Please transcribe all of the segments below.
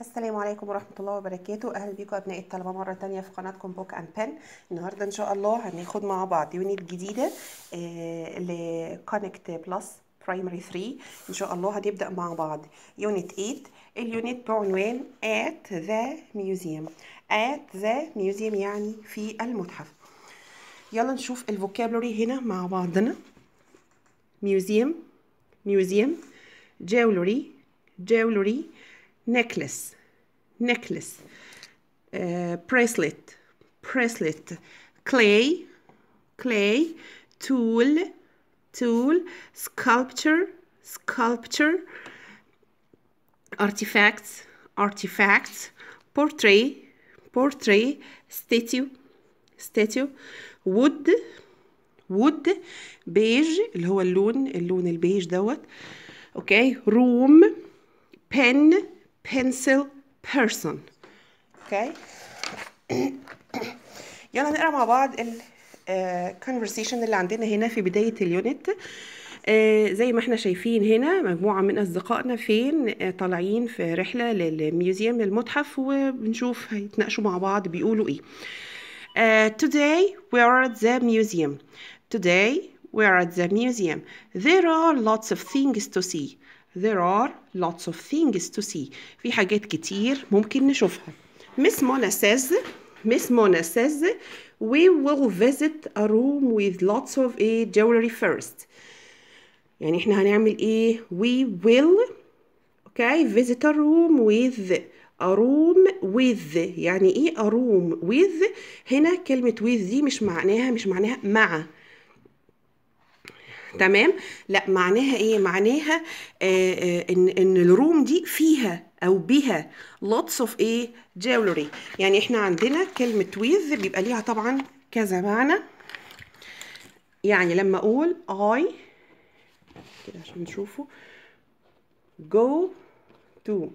السلام عليكم ورحمة الله وبركاته أهلا بيكم أبناء الطلبة مرة تانية في قناتكم بوك أند بن النهاردة إن شاء الله هناخد مع بعض يونت جديدة لكونكت بلس برايمري 3 إن شاء الله هنبدأ مع بعض يونت 8 اليونت بعنوان at the museum at the museum يعني في المتحف يلا نشوف الفوكابلوري هنا مع بعضنا museum museum jewelry jewelry necklace necklace uh, bracelet bracelet clay clay tool tool sculpture sculpture artifacts artifacts portrait portrait statue statue wood wood beige, اللي هو اللون اللون البيج دوت room, روم pen pencil person okay يلا نقرا مع بعض آه, conversation اللي عندنا هنا في بدايه اليونت آه, زي ما احنا شايفين هنا مجموعة من أصدقائنا فين آه, طالعين في رحلة للميوزيوم للمتحف وبنشوف هيتناقشوا مع بعض بيقولوا ايه uh, Today we are at the museum Today we are at the museum There are lots of things to see There are lots of things to see في حاجات كتير ممكن نشوفها Miss Mona says Miss Mona says we will visit a room with lots of a jewelry first يعني احنا هنعمل ايه we will okay visit a room with a room with يعني ايه a room with هنا كلمة with دي مش معناها مش معناها مع تمام لا معناها ايه معناها آه، آه، ان ان الروم دي فيها او بها lots of ايه jewelry يعني احنا عندنا كلمه with بيبقى ليها طبعا كذا معنى يعني لما اقول I كده عشان نشوفه go to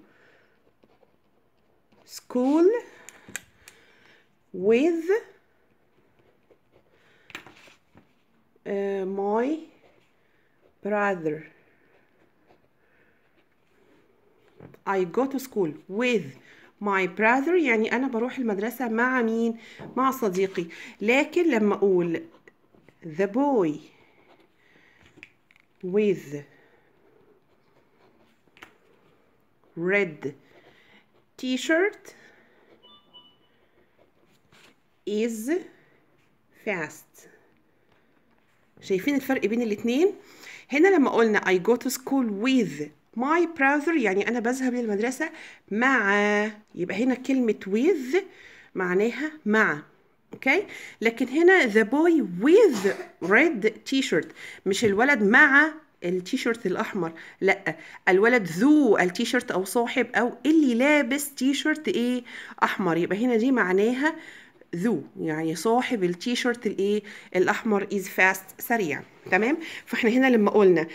school with uh, my brother I go to school with my brother يعني أنا بروح المدرسة مع مين؟ مع صديقي لكن لما أقول the boy with red t-shirt is fast شايفين الفرق بين الاتنين؟ هنا لما قلنا I go to school with my brother يعني أنا بذهب للمدرسة مع يبقى هنا كلمة with معناها مع اوكي لكن هنا the boy with red t-shirt مش الولد مع التيشيرت الاحمر لا الولد ذو التيشيرت او صاحب او اللي لابس تيشيرت ايه احمر يبقى هنا دي معناها ذو يعني صاحب التيشيرت الايه الاحمر از فاست سريع تمام فاحنا هنا لما قلنا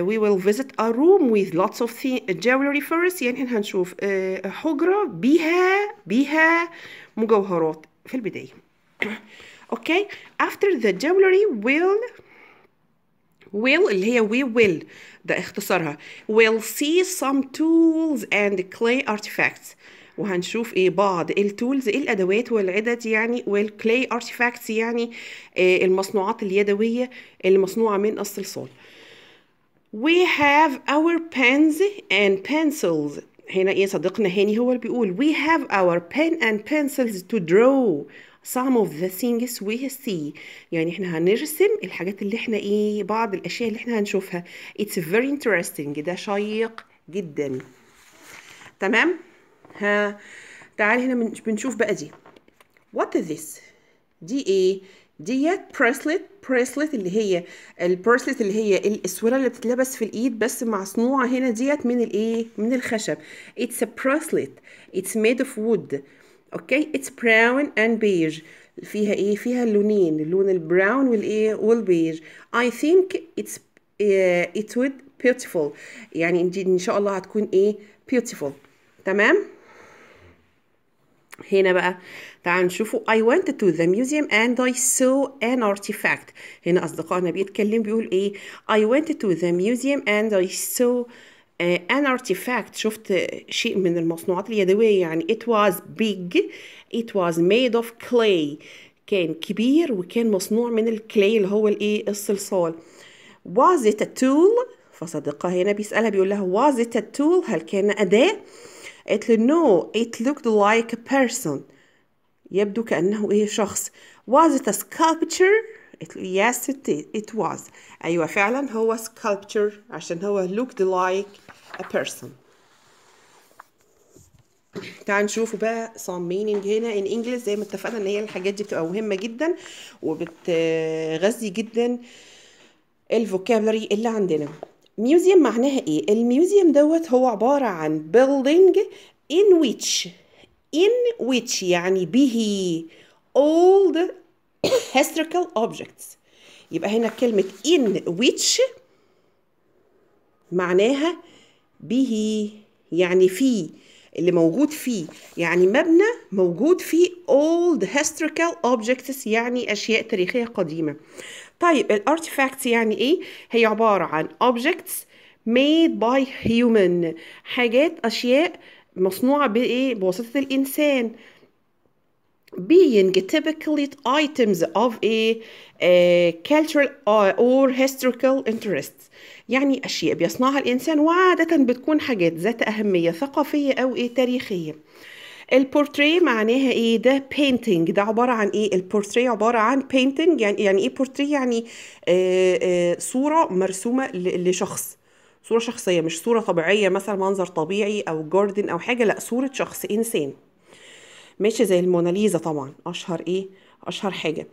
وي ويل فيزيت ا روم وذ لوتس اوف جيولري فيرست يعني احنا هنشوف uh, حجره بيها بيها مجوهرات في البدايه اوكي افتر after the ويل ويل will اللي هي we will ده اختصارها will see some tools and clay artifacts وهنشوف ايه بعض التولز ايه الادوات والعدد يعني والكلي ارتيفاكتس يعني آه، المصنوعات اليدويه المصنوعه من الصلصال we have our pens and pencils هنا ايه صديقنا هاني هو اللي بيقول we have our pen and pencils to draw some of the things we see يعني احنا هنرسم الحاجات اللي احنا ايه بعض الاشياء اللي احنا هنشوفها it's very interesting ده شيق جدا تمام ها تعال هنا بنشوف بقى دي what is this دي ايه ديت بريسلت بريسلت اللي هي البريسلت اللي هي الاسوره اللي بتتلبس في الايد بس مصنوعه هنا ديت من الايه من الخشب اتس ا بريسلت اتس ميد اوف وود اوكي اتس براون اند بيج فيها ايه فيها اللونين اللون البراون والايه والبيج اي ثينك اتس ات وود بيوتيفول beautiful يعني ان شاء الله هتكون ايه بيوتيفول تمام هنا بقى تعالوا نشوفوا I went to the museum and I saw an artifact هنا أصدقائنا بيتكلم بيقول إيه I went to the museum and I saw آه، an artifact شفت شيء من المصنوعات اليدوية يعني it was big it was made of clay كان كبير وكان مصنوع من الكلاي اللي هو الإيه الصلصال was it a tool فصديقها هنا بيسألها بيقول لها was it a tool هل كان أداة قالت له نو ات لوكد لايك ا بيرسون يبدو كأنه إيه شخص واز ات سكالبتشر قالت له يس ات واز أيوة فعلا هو سكالبتشر عشان هو لوكد لايك ا بيرسون تعال نشوفوا بقى some meaning هنا in English زي ما اتفقنا ان هي الحاجات دي بتبقى مهمة جدا وبتغذي جدا الفوكابلري اللي عندنا ميوزيوم معناها ايه الميوزيوم دوت هو عباره عن بيلدينج in which in which يعني به اولد the historical objects يبقى هنا كلمة in which معناها به يعني في اللي موجود فيه يعني مبنى موجود فيه old historical objects يعني أشياء تاريخية قديمة طيب artifacts يعني ايه هي عباره عن objects made by human حاجات اشياء مصنوعه بايه بواسطه الانسان being typically items of a, a cultural or, historical interest يعني أشياء بيصنعها الإنسان وعادة بتكون حاجات ذات أهمية ثقافية أو إيه تاريخية البورتري معناها ايه ده بينتينج ده عباره عن ايه البورتري عباره عن بينتينج يعني يعني ايه بورتري يعني آآ آه، آآ آه، صوره مرسومه لشخص صوره شخصيه مش صوره طبيعيه مثلا منظر طبيعي او جاردن او حاجه لا صوره شخص انسان ماشي زي الموناليزا طبعا اشهر ايه اشهر حاجه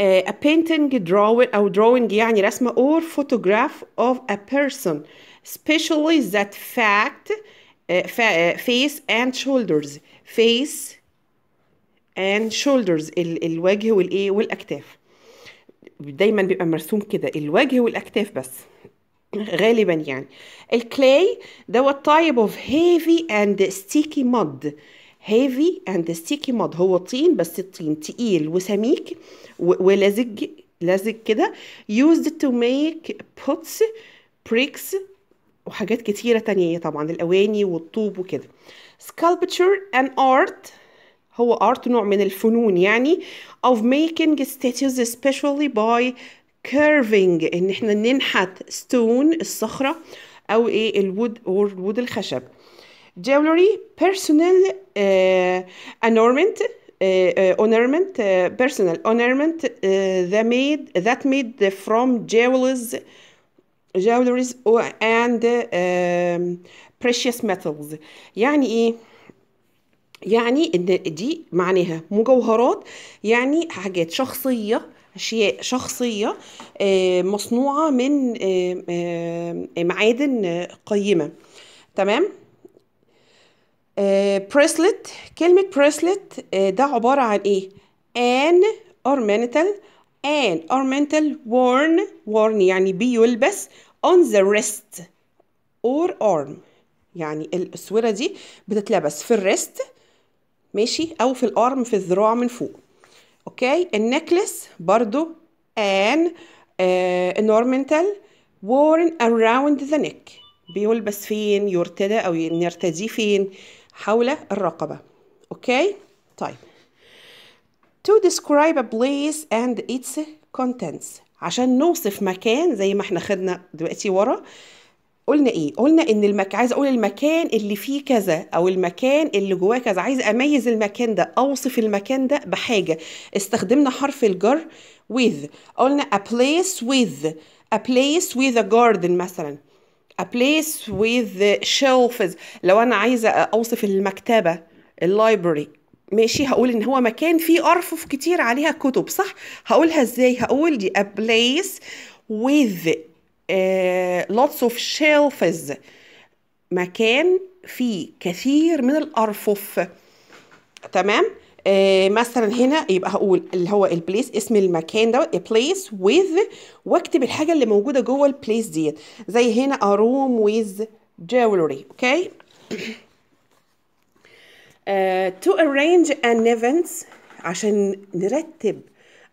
آه، a painting drawing أو drawing يعني رسمة or photograph of a person especially that fact فيس اند شولدرز فيس اند شولدرز الوجه والايه والاكتاف دايما بيبقى مرسوم كده الوجه والاكتاف بس غالبا يعني الكلاي دوت تايب اوف هيفي اند ستيكي مود هيفي اند ستيكي مود هو طين بس الطين تقيل وسميك ولزج لزج كده used to make pots bricks وحاجات كتيرة تانية طبعا الأواني والطوب وكده sculpture and art هو art نوع من الفنون يعني of making statues especially by curving ان احنا ننحت stone الصخرة او ايه الود or الوود الخشب jewelry personal uh, ornament uh, ornament uh, personal ornament uh, that made that made from jewels جاولريز اند بريشيس ميتالز يعني ايه يعني ان دي معناها مجوهرات يعني حاجات شخصيه اشياء شخصيه آه، مصنوعه من آه، آه، معادن قيمه تمام بريسلت كلمه بريسلت ده عباره عن ايه ان ornamental and ornamental worn worn يعني بيلبس on the wrist or arm يعني الأسورة دي بتتلبس في الريست ماشي أو في الأرم في الذراع من فوق أوكي النكلس برضو an uh, آه، ornamental worn around the neck بيلبس فين يرتدى أو نرتديه فين حول الرقبة أوكي طيب to describe a place and its contents عشان نوصف مكان زي ما احنا خدنا دلوقتي ورا قلنا ايه قلنا ان المك... عايزه اقول المكان اللي فيه كذا او المكان اللي جواه كذا عايزه اميز المكان ده اوصف المكان ده بحاجه استخدمنا حرف الجر with قلنا a place with a place with a garden مثلا a place with shelves لو انا عايزه اوصف المكتبه اللايبرري ماشي هقول ان هو مكان فيه ارفف كتير عليها كتب صح هقولها ازاي هقول دي a place with uh, lots of shelves مكان فيه كثير من الارفف تمام آه مثلا هنا يبقى هقول اللي هو البليس اسم المكان دوت بليس ويز واكتب الحاجه اللي موجوده جوه البليس ديت زي هنا اروم ويز جولري اوكي آه، to arrange an events عشان نرتب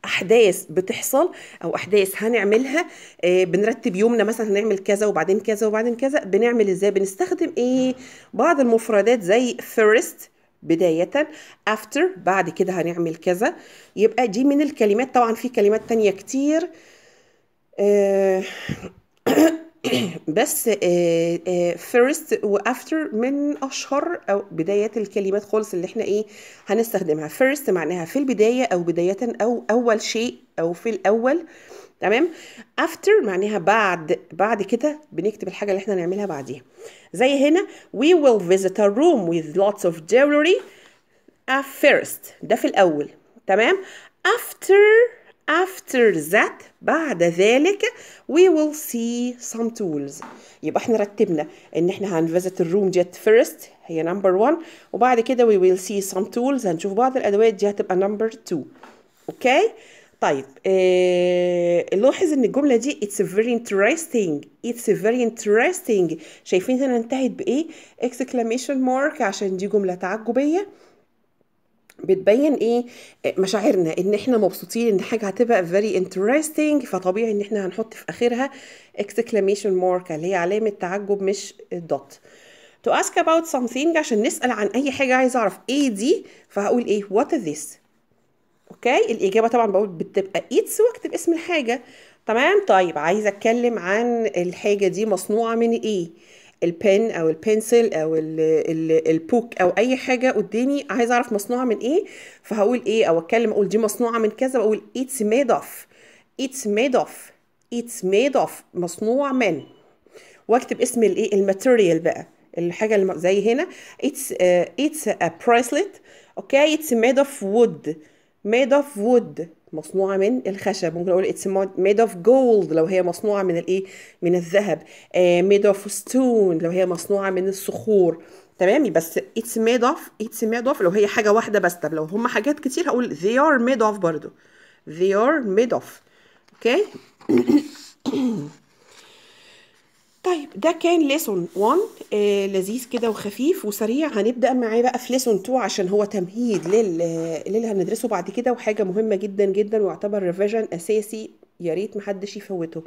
احداث بتحصل او احداث هنعملها آه، بنرتب يومنا مثلا هنعمل كذا وبعدين كذا وبعدين كذا بنعمل ازاي بنستخدم ايه بعض المفردات زي first بداية after بعد كده هنعمل كذا يبقى دي من الكلمات طبعا في كلمات تانية كتير آه بس آه، آه، first وافتر من اشهر او بدايات الكلمات خالص اللي احنا ايه هنستخدمها first معناها في البدايه او بدايه او اول شيء او في الاول تمام after معناها بعد بعد كده بنكتب الحاجه اللي احنا هنعملها بعديها زي هنا we will visit a room with lots of jewelry at first ده في الاول تمام after after that بعد ذلك we will see some tools يبقى احنا رتبنا ان احنا هنفزت الروم جت first هي نمبر 1 وبعد كده we will see some tools هنشوف بعض الادوات دي هتبقى نمبر 2 اوكي طيب آه لاحظ ان الجمله دي it's very interesting it's very interesting شايفين هنا انتهت بايه exclamation mark عشان دي جمله تعجبيه بتبين ايه مشاعرنا ان احنا مبسوطين ان حاجه هتبقى فيري interesting فطبيعي ان احنا هنحط في اخرها اكسكلاميشن مارك اللي هي علامه تعجب مش دوت to ask about something عشان نسال عن اي حاجه عايز اعرف ايه دي فهقول ايه what is this اوكي الاجابه طبعا بقول بتبقى ايتس واكتب اسم الحاجه تمام طيب عايزه اتكلم عن الحاجه دي مصنوعه من ايه البن او البنسل او البوك او اي حاجه قدامي عايزه اعرف مصنوعه من ايه فهقول ايه او اتكلم اقول دي مصنوعه من كذا بقول اتس ميد اوف اتس ميد اوف اتس ميد اوف مصنوع من واكتب اسم الايه الماتيريال بقى الحاجه اللي زي هنا اتس اتس ا بريسلت اوكي اتس ميد اوف وود ميد اوف وود مصنوعة من الخشب ممكن أقول it's made of gold لو هي مصنوعة من الإيه من الذهب آه، made of stone لو هي مصنوعة من الصخور تمام بس it's made of it's made of لو هي حاجة واحدة بس طب لو هما حاجات كتير هقول they are made of برضو they are made of اوكي okay? طيب ده كان ليسون 1 آه لذيذ كده وخفيف وسريع هنبدا معاه بقى في ليسون 2 عشان هو تمهيد لل آه، للي هندرسه بعد كده وحاجه مهمه جدا جدا ويعتبر ريفيجن اساسي يا ريت محدش يفوته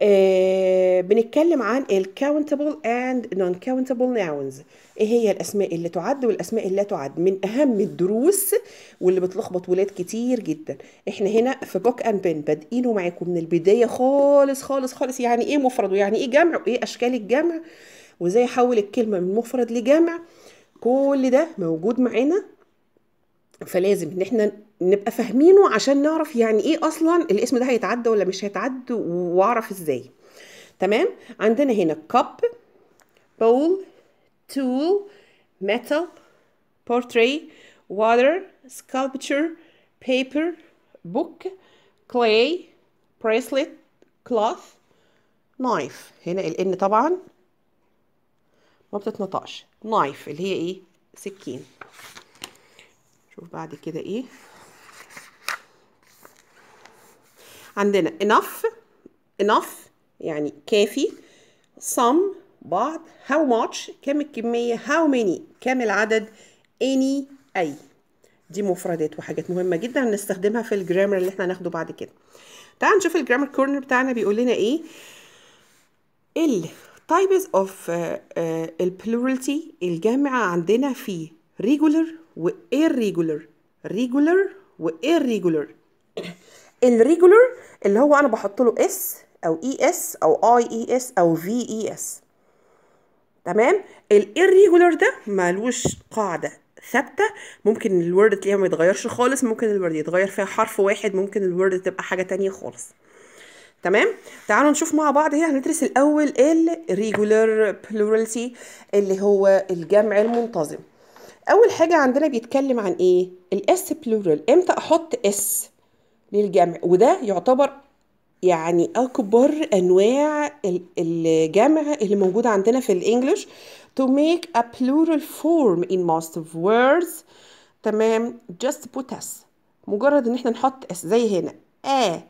آه، بنتكلم عن ال countable and non countable nouns ايه هي الاسماء اللي تعد والاسماء اللي لا تعد من اهم الدروس واللي بتلخبط ولاد كتير جدا احنا هنا في بوك اند بن بادئينه معاكم من البدايه خالص خالص خالص يعني ايه مفرد ويعني ايه جمع وايه اشكال الجمع وازاي احول الكلمه من مفرد لجمع كل ده موجود معانا فلازم ان احنا نبقى فاهمينه عشان نعرف يعني ايه اصلا الاسم ده هيتعدى ولا مش هيتعدى واعرف ازاي تمام عندنا هنا cup bowl tool metal portrait water sculpture paper book clay bracelet cloth knife هنا ال ان طبعا ما بتتنطقش knife اللي هي ايه سكين شوف بعد كده ايه عندنا enough enough يعني كافي some بعض how much كم الكمية how many كم العدد any أي دي مفردات وحاجات مهمة جدا نستخدمها في الجرامر اللي احنا ناخده بعد كده تعال نشوف الجرامر كورنر بتاعنا بيقول لنا ايه ال types of uh, uh, الجامعة عندنا في regular و irregular regular و irregular الريجولر اللي هو انا بحط له اس او اي e اس او اي اي اس او في اي اس تمام الريجولر ده ملوش قاعده ثابته ممكن الورد تلاقيها ما يتغيرش خالص ممكن الورد يتغير فيها حرف واحد ممكن الورد تبقى حاجه تانية خالص تمام تعالوا نشوف مع بعض هنا هندرس الاول الريجولر بلورالتي اللي هو الجمع المنتظم اول حاجه عندنا بيتكلم عن ايه الاس بلورال امتى احط اس للجمع وده يعتبر يعني اكبر انواع الجمع اللي موجوده عندنا في الانجليش to make a plural form in most of words تمام just put us مجرد ان احنا نحط اس زي هنا a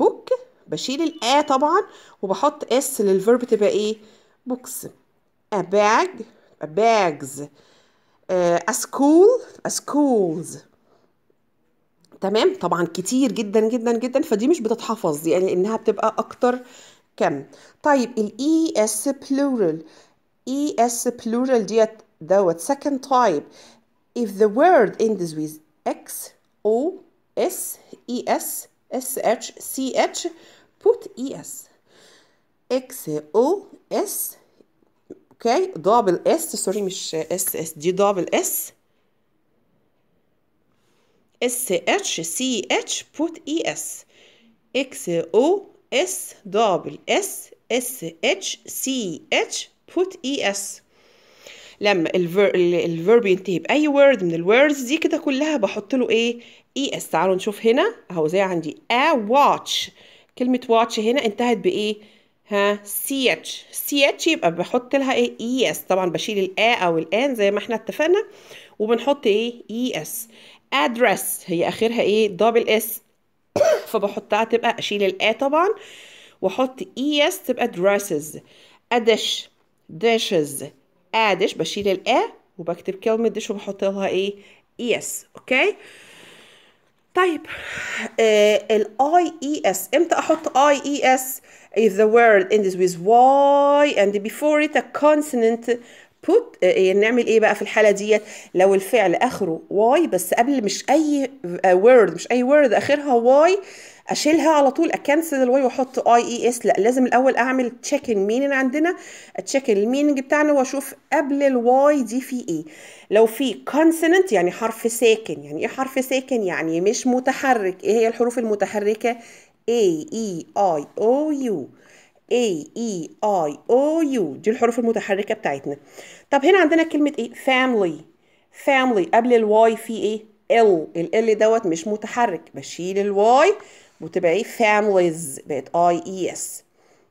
book بشيل a طبعا وبحط اس للفيرب تبقى ايه books a bag a bags a school a schools تمام طبعا كتير جدا جدا جدا فدي مش بتتحفظ يعني انها بتبقى اكتر كم طيب الاي اس e plural اي e اس plural ديت دوت second type if the word ends with x o s e s s h c h put e s x o s اوكي دبل اس سوري مش اس اس دي دبل اس S H C H put E S X O S double S S H C H put E S لما الفيرب ينتهي باي word من الوردز دي كده كلها بحط له ايه اي e اس تعالوا نشوف هنا اهو زي عندي A watch كلمه watch هنا انتهت بايه ها CH CH يبقى بحط لها ايه اي e اس طبعا بشيل الا او الان زي ما احنا اتفقنا وبنحط ايه اي e اس address هي اخرها ايه دبل اس فبحطها تبقى اشيل الاي طبعا واحط اي e اس تبقى dresses ادش dishes ادش بشيل الاي وبكتب كلمه دش وبحط لها ايه اي e اس اوكي طيب الاي اي اس امتى احط اي اي اس if the word ends with y and before it a consonant put آه، إيه، نعمل ايه بقى في الحاله ديت لو الفعل اخره واي بس قبل مش اي آه، word مش اي word اخرها واي اشيلها على طول اكنسل الواي واحط اي اي اس لا لازم الاول اعمل تشيك المينينج عندنا تشيك المينينج بتاعنا واشوف قبل الواي دي في ايه لو في كونسوننت يعني حرف ساكن يعني ايه حرف ساكن يعني مش متحرك ايه هي الحروف المتحركه A E I O U A E I O U دي الحروف المتحركة بتاعتنا طب هنا عندنا كلمة ايه family family قبل الواي في ايه ال L دوت مش متحرك بشيل الواي وتبقى ايه families بقت I E S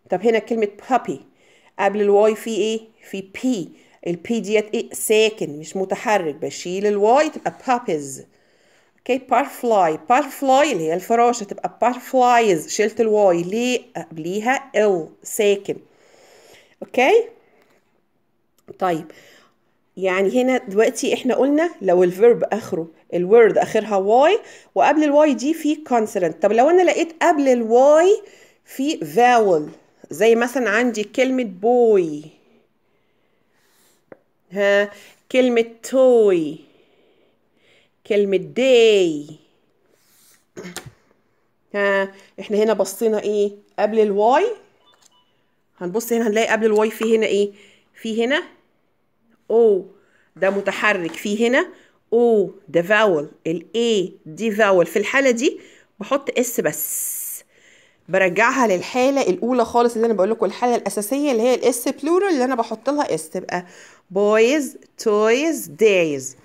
طب هنا كلمة puppy قبل الواي في ايه في ال P ديت ايه ساكن مش متحرك بشيل الواي تبقى puppies كي بارفلاي بارفلاي اللي هي الفراشه تبقى بارفلايز شلت الواي ليه قبليها ال ساكن اوكي طيب يعني هنا دلوقتي احنا قلنا لو الفيرب اخره الورد اخرها واي وقبل الواي دي في كونسونانت طب لو انا لقيت قبل الواي في فاول زي مثلا عندي كلمة بوي ها كلمة توي كلمة داي ها احنا هنا بصينا ايه قبل الواي هنبص هنا هنلاقي قبل الواي في هنا ايه في هنا او ده متحرك في هنا او ده فاول الاي دي فاول في الحالة دي بحط اس بس برجعها للحاله الاولى خالص اللي انا بقول لكم الحاله الاساسيه اللي هي الاس بلورال اللي انا بحط لها اس تبقى بويز تويز دايز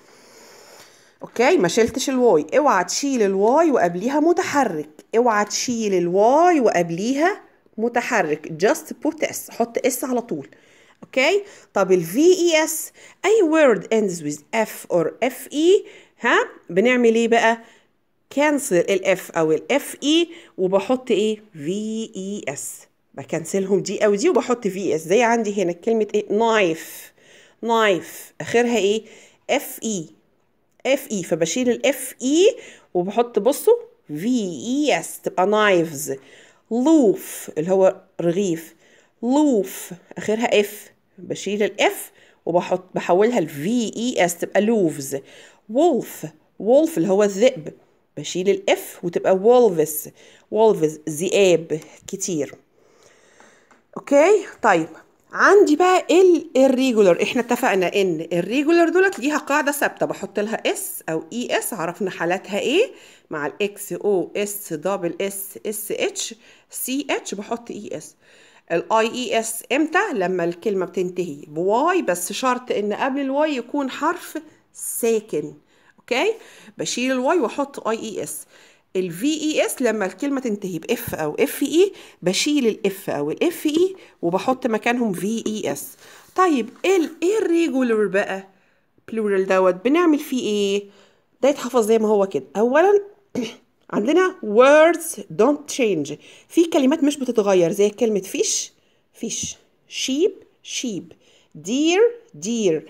اوكي ما شلتش الواي اوعى تشيل الواي وقبليها متحرك اوعى تشيل الواي وقبليها متحرك just put s حط s على طول اوكي طب ال e s اي word ends with f or e ها بنعمل ايه بقى كانسل الاف او الاف اي e وبحط ايه في اي اس بكنسلهم دي او دي وبحط في اس e زي عندي هنا كلمه ايه نايف نايف اخرها ايه اف اي اف اي e، فبشيل الاف اي e وبحط بصوا في اي اس تبقى نايفز لوف اللي هو رغيف لوف اخرها اف بشيل الاف وبحط بحولها الفي اي اس تبقى لوفز وولف وولف اللي هو الذئب بشيل الاف وتبقى وولفز وولفز ذئاب كتير اوكي طيب عندي بقى الريجولر احنا اتفقنا ان الريجولر دولت ليها قاعده ثابته بحط لها اس او اي e اس عرفنا حالاتها ايه مع الاكس او اس دبل اس اس اتش سي اتش بحط اي اس الاي اي اس امتى لما الكلمه بتنتهي بواي بس شرط ان قبل الواي يكون حرف ساكن اوكي بشيل الواي واحط اي اي اس ال VES لما الكلمه تنتهي باف او اف اي e بشيل الاف او الاف اي e وبحط مكانهم في اي اس طيب إيه الirregular إيه بقى plural دوت بنعمل فيه ايه ده يتحفظ زي ما هو كده اولا عندنا words don't change في كلمات مش بتتغير زي كلمه fish fish sheep sheep deer deer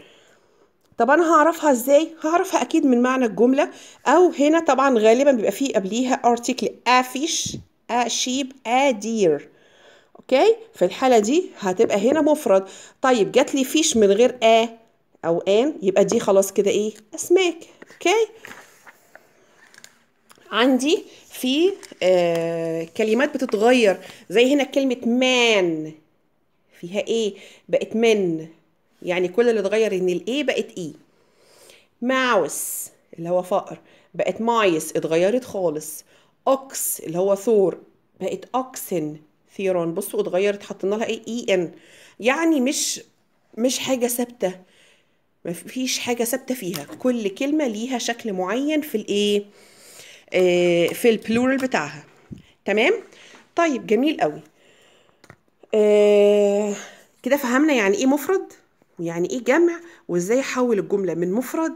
طب انا هعرفها ازاي هعرفها اكيد من معنى الجمله او هنا طبعا غالبا بيبقى فيه قبليها ارتكل افيش اشيب ادير اوكي في الحاله دي هتبقى هنا مفرد طيب جات لي فيش من غير ا او ان يبقى دي خلاص كده ايه اسماك اوكي عندي في آه كلمات بتتغير زي هنا كلمه مان فيها ايه بقت من يعني كل اللي اتغير ان الاي بقت اي ماوس اللي هو فأر بقت مايس اتغيرت خالص اوكس اللي هو ثور بقت اوكسن ثيران بصوا اتغيرت حطينا لها ايه اي ان يعني مش مش حاجه ثابته ما فيش حاجه ثابته فيها كل كلمه ليها شكل معين في الايه آه في البلورال بتاعها تمام طيب جميل قوي آه كده فهمنا يعني ايه مفرد ويعني ايه جمع وازاي احول الجمله من مفرد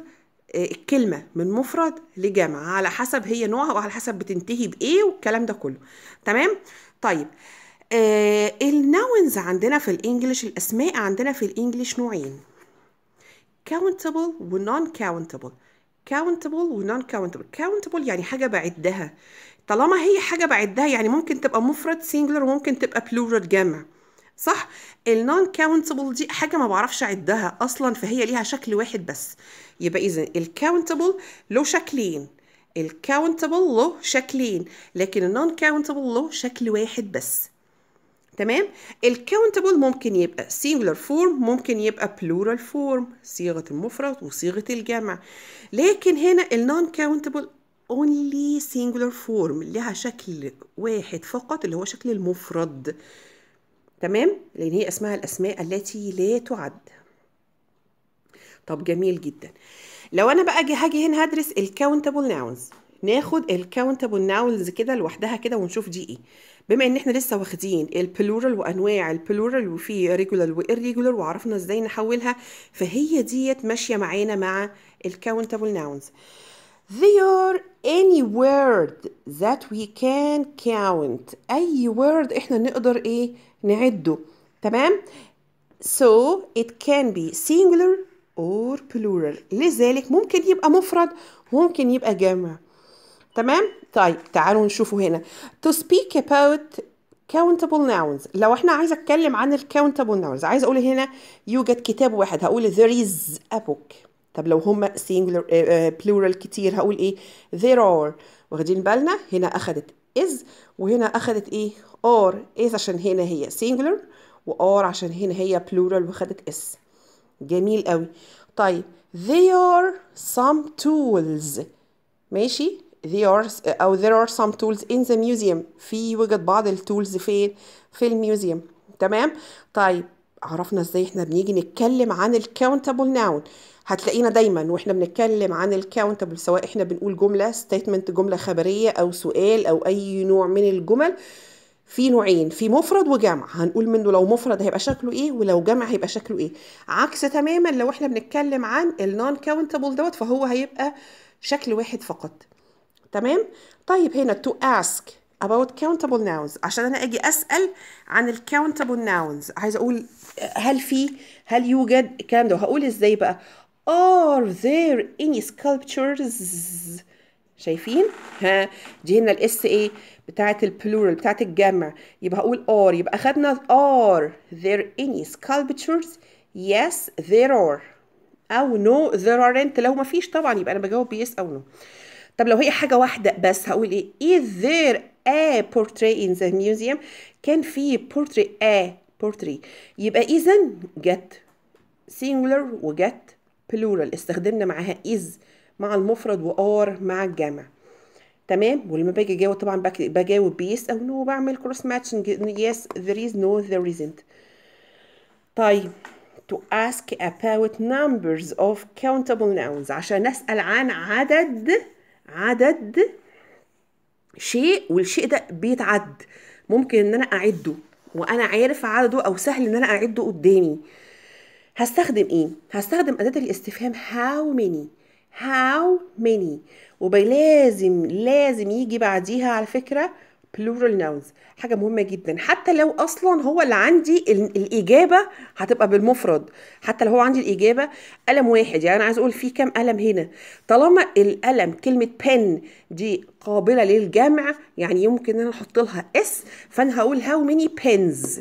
آه، الكلمة من مفرد لجمع على حسب هي نوعها وعلى حسب بتنتهي بإيه والكلام ده كله تمام طيب آه الناونز عندنا في الإنجليش الأسماء عندنا في الإنجليش نوعين countable ونون countable countable ونون countable countable يعني حاجة بعدها طالما هي حاجة بعدها يعني ممكن تبقى مفرد سينجلر وممكن تبقى بلورال جمع صح النون كاونتبل دي حاجه ما بعرفش اعدها اصلا فهي ليها شكل واحد بس يبقى اذا الكاونتبل له شكلين الكاونتبل له شكلين لكن النون كاونتبل له شكل واحد بس تمام الكاونتبل ممكن يبقى سينجولار فورم ممكن يبقى بلورال فورم صيغه المفرد وصيغه الجمع لكن هنا النون كاونتبل اونلي سينجولار فورم لها شكل واحد فقط اللي هو شكل المفرد تمام لان هي اسمها الاسماء التي لا تعد طب جميل جدا لو انا بقى هاجي هنا هدرس الكاونتبل ناونز ناخد الكاونتبل ناونز كده لوحدها كده ونشوف دي ايه بما ان احنا لسه واخدين البلورال وانواع البلورال وفي ريجولار وايريجولار وعرفنا ازاي نحولها فهي ديت ماشيه معانا مع الكاونتبل ناونز There any word that we can count أي word إحنا نقدر إيه نعده تمام so it can be singular or plural لذلك ممكن يبقى مفرد ممكن يبقى جمع تمام طيب تعالوا نشوفوا هنا to speak about countable nouns لو احنا عايزه اتكلم عن الكاونتابل nouns عايزه اقول هنا يوجد كتاب واحد هقول there is a book طب لو هما singular آه، آه، plural كتير هقول ايه there are واخدين بالنا هنا اخدت is وهنا اخدت ايه are is عشان هنا هي singular و are عشان هنا هي plural واخدت اس جميل قوي طيب there are some tools ماشي there are او there are some tools in the museum في وجد بعض التولز فين في الميوزيوم تمام طيب عرفنا ازاي احنا بنيجي نتكلم عن الكاونتبل ناون هتلاقينا دايما واحنا بنتكلم عن الكاونتبل سواء احنا بنقول جمله ستيتمنت جمله خبريه او سؤال او اي نوع من الجمل في نوعين في مفرد وجمع هنقول منه لو مفرد هيبقى شكله ايه ولو جمع هيبقى شكله ايه عكس تماما لو احنا بنتكلم عن النون كاونتبل دوت فهو هيبقى شكل واحد فقط تمام طيب هنا تو اسك about countable nouns عشان انا اجي اسال عن ال countable nouns عايزه اقول هل في هل يوجد الكلام ده وهقول ازاي بقى are there any sculptures شايفين ها دي هنا الاس اي بتاعه البلورال بتاعه الجمع يبقى هقول ار يبقى خدنا are there any sculptures yes there are او no there aren't لو ما فيش طبعا يبقى انا بجاوب yes او no طب لو هي حاجة واحدة بس هقول ايه is there a portrait in the museum كان في portrait a portrait يبقى اذا get singular و get plural استخدمنا معاها is مع المفرد و are مع الجمع تمام ولما باجي اجاوب طبعا بجاوب بيس او نو بعمل كروس ماتشنج يس there is no there isn't طيب to ask about numbers of countable nouns عشان أسأل عن عدد عدد شيء والشيء ده بيتعد ممكن ان انا اعده وانا عارف عدده او سهل ان انا اعده قدامي هستخدم ايه هستخدم اداه الاستفهام هاو ميني هاو ميني ولازم لازم يجي بعديها على فكره plural nouns حاجة مهمة جدا حتى لو أصلا هو اللي عندي الإجابة هتبقى بالمفرد حتى لو هو عندي الإجابة قلم واحد يعني أنا عايز أقول في كام قلم هنا طالما القلم كلمة pen دي قابلة للجمع يعني يمكن أنا أحط لها اس فأنا هقول how many pens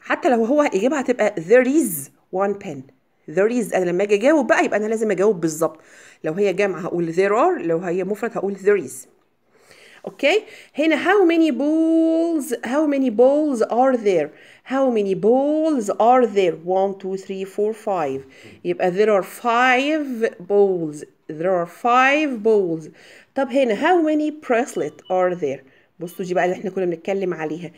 حتى لو هو الإجابة هتبقى there is one pen there is أنا لما أجي أجاوب بقى يبقى أنا لازم أجاوب بالظبط لو هي جمع هقول there are لو هي مفرد هقول there is اوكي هنا how many balls how many balls are there how many balls are there 1 2 3 4 5 يبقى uh, there are 5 balls there are 5 balls طب هنا how many bracelet are there بصوا دي بقى اللي احنا كنا بنتكلم عليها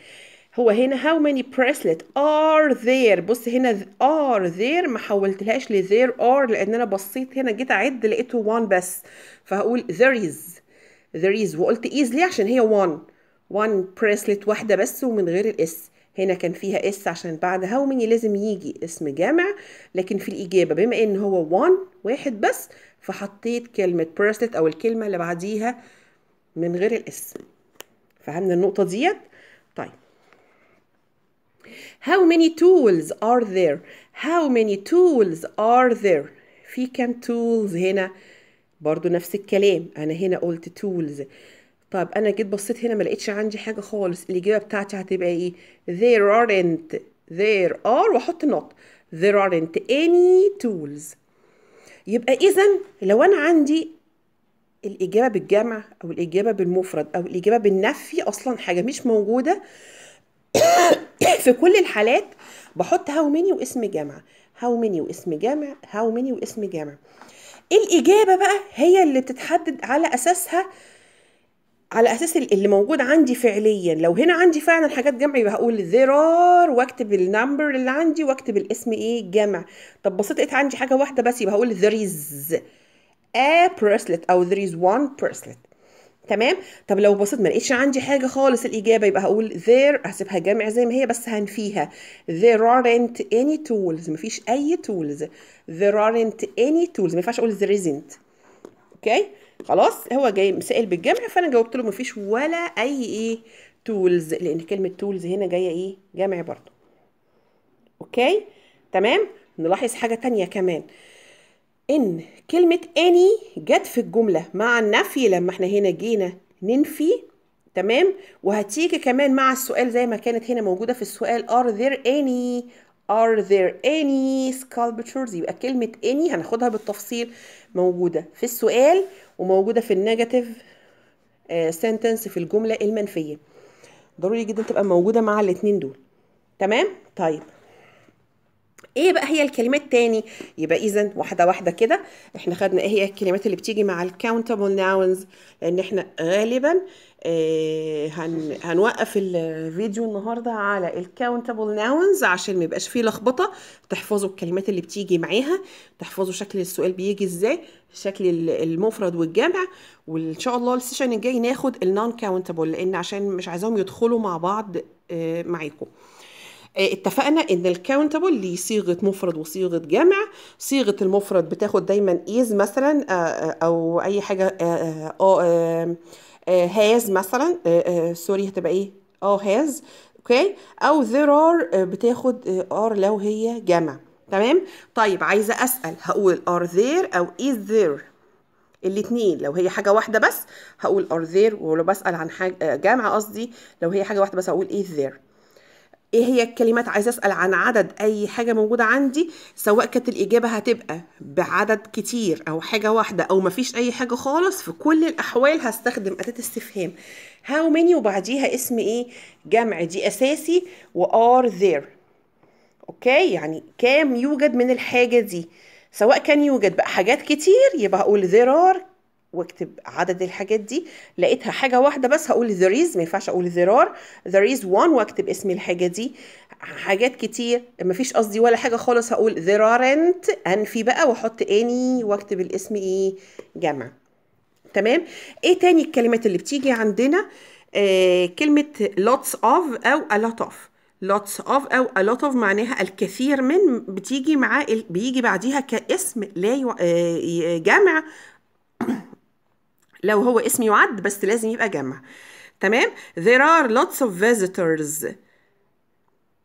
هو هنا how many bracelet are there بص هنا are there ما حولتلهاش ل there are لان انا بصيت هنا جيت اعد لقيته one بس فهقول there is there is وقلت easily عشان هي one one bracelet واحدة بس ومن غير الاس هنا كان فيها اس عشان بعد هاو ميني لازم يجي اسم جامع لكن في الإجابة بما إن هو one واحد بس فحطيت كلمة bracelet أو الكلمة اللي بعديها من غير الاس فهمنا النقطة ديت طيب How many tools are there? How many tools are there? في كام tools هنا؟ برضو نفس الكلام انا هنا قلت تولز طب انا جيت بصيت هنا ما لقيتش عندي حاجه خالص الاجابه بتاعتي هتبقى ايه there aren't there are واحط not there aren't any tools يبقى اذا لو انا عندي الاجابه بالجمع او الاجابه بالمفرد او الاجابه بالنفي اصلا حاجه مش موجوده في كل الحالات بحط هاو ميني واسم جمع هاو ميني واسم جمع هاو ميني واسم جمع الاجابه بقى هي اللي بتتحدد على اساسها على اساس اللي موجود عندي فعليا لو هنا عندي فعلا حاجات جمع يبقى هقول there are واكتب النمبر اللي عندي واكتب الاسم ايه جمع طب بصيت لقيت عندي حاجه واحده بس يبقى هقول there is a bracelet او there is one bracelet تمام طب لو بصيت ما لقيتش عندي حاجه خالص الاجابه يبقى هقول there هسيبها جامع زي ما هي بس هنفيها there aren't any tools مفيش اي tools there aren't any tools ما ينفعش اقول there isn't اوكي خلاص هو جاي سائل بالجمع فانا جاوبت له مفيش ولا اي ايه تولز لان كلمه تولز هنا جايه ايه جمع برضو اوكي تمام نلاحظ حاجه تانية كمان إن كلمة أني جت في الجملة مع النفي لما احنا هنا جينا ننفي تمام وهتيجي كمان مع السؤال زي ما كانت هنا موجودة في السؤال are there any are there any sculptures يبقى كلمة any هناخدها بالتفصيل موجودة في السؤال وموجودة في النيجاتيف سنتنس آه، في الجملة المنفية ضروري جدا تبقى موجودة مع الاتنين دول تمام طيب ايه بقى هي الكلمات تاني يبقى اذا واحده واحده كده احنا خدنا ايه هي الكلمات اللي بتيجي مع الكاونتبل ناونز لان احنا غالبا آه هن هنوقف الفيديو النهارده على الكاونتبل ناونز عشان ما يبقاش فيه لخبطه تحفظوا الكلمات اللي بتيجي معاها تحفظوا شكل السؤال بيجي ازاي شكل المفرد والجمع وان شاء الله السيشن الجاي ناخد النون كاونتبل لان عشان مش عايزاهم يدخلوا مع بعض آه، معاكم آه، اتفقنا ان الكاونتبل ليه صيغه مفرد وصيغه جمع صيغه المفرد بتاخد دايما از مثلا آه، آه، او اي حاجه هاز مثلا سوري هتبقى ايه اه هاز اوكي او there are بتاخد ار لو هي جمع تمام طيب عايزه اسال هقول are there او is there الاثنين لو هي حاجه واحده بس هقول are there ولو بسال عن حاجه جامعه قصدي لو هي حاجه واحده بس هقول is there ايه هي الكلمات عايزه اسال عن عدد اي حاجه موجوده عندي سواء كانت الاجابه هتبقى بعدد كتير او حاجه واحده او مفيش اي حاجه خالص في كل الاحوال هستخدم اداه استفهام هاو ماني وبعديها اسم ايه جمع دي اساسي وار ذير اوكي يعني كام يوجد من الحاجه دي سواء كان يوجد بقى حاجات كتير يبقى هقول there are واكتب عدد الحاجات دي لقيتها حاجه واحده بس هقول there is ما ينفعش اقول there are there is one واكتب اسم الحاجه دي حاجات كتير ما فيش قصدي ولا حاجه خالص هقول there aren't انفي بقى واحط any واكتب الاسم ايه جمع تمام ايه تاني الكلمات اللي بتيجي عندنا آه كلمه lots of او a lot of lots of او a lot of معناها الكثير من بتيجي مع بيجي بعديها كاسم لا آه، جمع لو هو اسم يعد بس لازم يبقى جمع تمام there are lots of visitors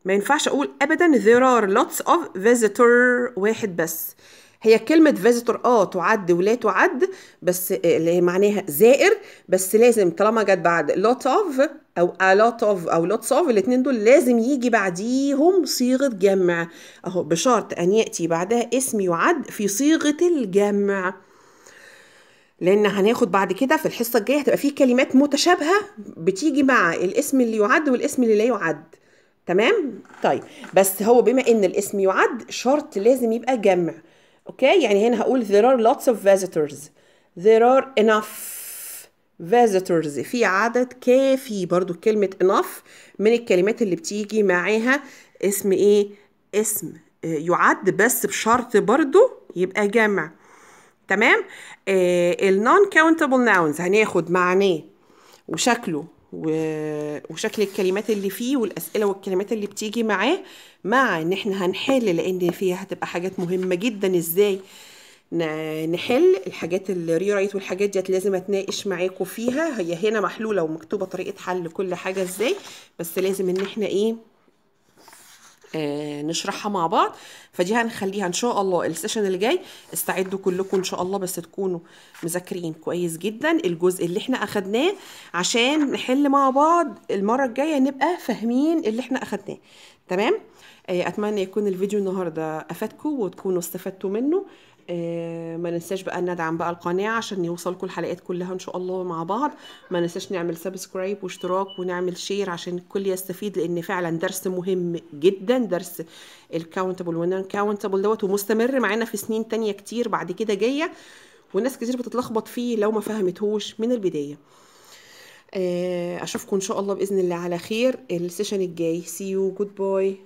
ما ينفعش اقول ابدا there are lots of visitor واحد بس هي كلمة فيزيتور اه تعد ولا تعد بس آه، اللي معناها زائر بس لازم طالما جت بعد لوت اوف او a lot of او lots of الاتنين دول لازم يجي بعديهم صيغة جمع اهو بشرط ان يأتي بعدها اسم يعد في صيغة الجمع لان هناخد بعد كده في الحصه الجايه هتبقى فيه كلمات متشابهه بتيجي مع الاسم اللي يعد والاسم اللي لا يعد تمام طيب بس هو بما ان الاسم يعد شرط لازم يبقى جمع اوكي يعني هنا هقول there are lots of visitors there are enough visitors في عدد كافي برضو كلمة enough من الكلمات اللي بتيجي معاها اسم ايه اسم آه، يعد بس بشرط برضو يبقى جمع تمام النون كاونتبل ناونز هناخد معناه وشكله وشكل الكلمات اللي فيه والاسئله والكلمات اللي بتيجي معاه مع ان احنا هنحل لان فيها هتبقى حاجات مهمه جدا ازاي نحل الحاجات الريرايت والحاجات ديت لازم اتناقش معاكم فيها هي هنا محلوله ومكتوبه طريقه حل كل حاجه ازاي بس لازم ان احنا ايه آه، نشرحها مع بعض فدي هنخليها ان شاء الله السيشن اللي جاي استعدوا كلكم ان شاء الله بس تكونوا مذاكرين كويس جدا الجزء اللي احنا اخدناه عشان نحل مع بعض المره الجايه نبقى فاهمين اللي احنا اخدناه تمام آه، اتمنى يكون الفيديو النهارده افادكم وتكونوا استفدتوا منه آه، ما ننساش بقى ندعم بقى القناة عشان يوصلكم الحلقات كلها ان شاء الله مع بعض ما ننساش نعمل سبسكرايب واشتراك ونعمل شير عشان الكل يستفيد لان فعلا درس مهم جدا درس الكاونتبل والنون كاونتبل دوت ومستمر معانا في سنين تانية كتير بعد كده جاية وناس كتير بتتلخبط فيه لو ما فهمتهوش من البداية آه، اشوفكم ان شاء الله باذن الله على خير السيشن الجاي سي يو جود باي